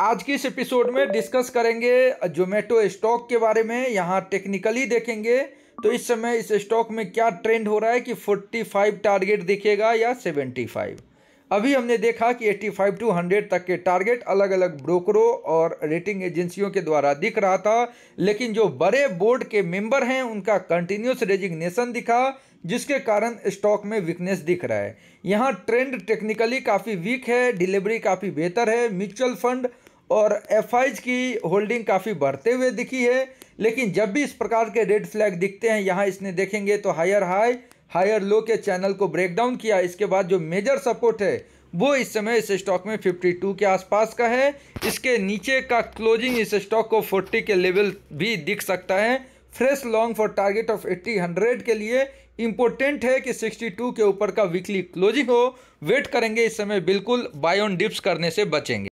आज के इस एपिसोड में डिस्कस करेंगे जोमेटो स्टॉक के बारे में यहाँ टेक्निकली देखेंगे तो इस समय इस स्टॉक में क्या ट्रेंड हो रहा है कि 45 टारगेट दिखेगा या 75 अभी हमने देखा कि 85 टू 100 तक के टारगेट अलग अलग ब्रोकरों और रेटिंग एजेंसियों के द्वारा दिख रहा था लेकिन जो बड़े बोर्ड के मेंबर हैं उनका कंटिन्यूस रेजिग्नेशन दिखा जिसके कारण स्टॉक में वीकनेस दिख रहा है यहाँ ट्रेंड टेक्निकली काफ़ी वीक है डिलीवरी काफ़ी बेहतर है म्यूचुअल फंड और एफ की होल्डिंग काफ़ी बढ़ते हुए दिखी है लेकिन जब भी इस प्रकार के रेड फ्लैग दिखते हैं यहाँ इसने देखेंगे तो हायर हाई हायर लो के चैनल को ब्रेक डाउन किया इसके बाद जो मेजर सपोर्ट है वो इस समय इस स्टॉक में 52 के आसपास का है इसके नीचे का क्लोजिंग इस स्टॉक को 40 के लेवल भी दिख सकता है fresh long for target of eighty hundred के लिए इम्पोर्टेंट है कि 62 के ऊपर का वीकली क्लोजिंग हो वेट करेंगे इस समय बिल्कुल बायोन डिप्स करने से बचेंगे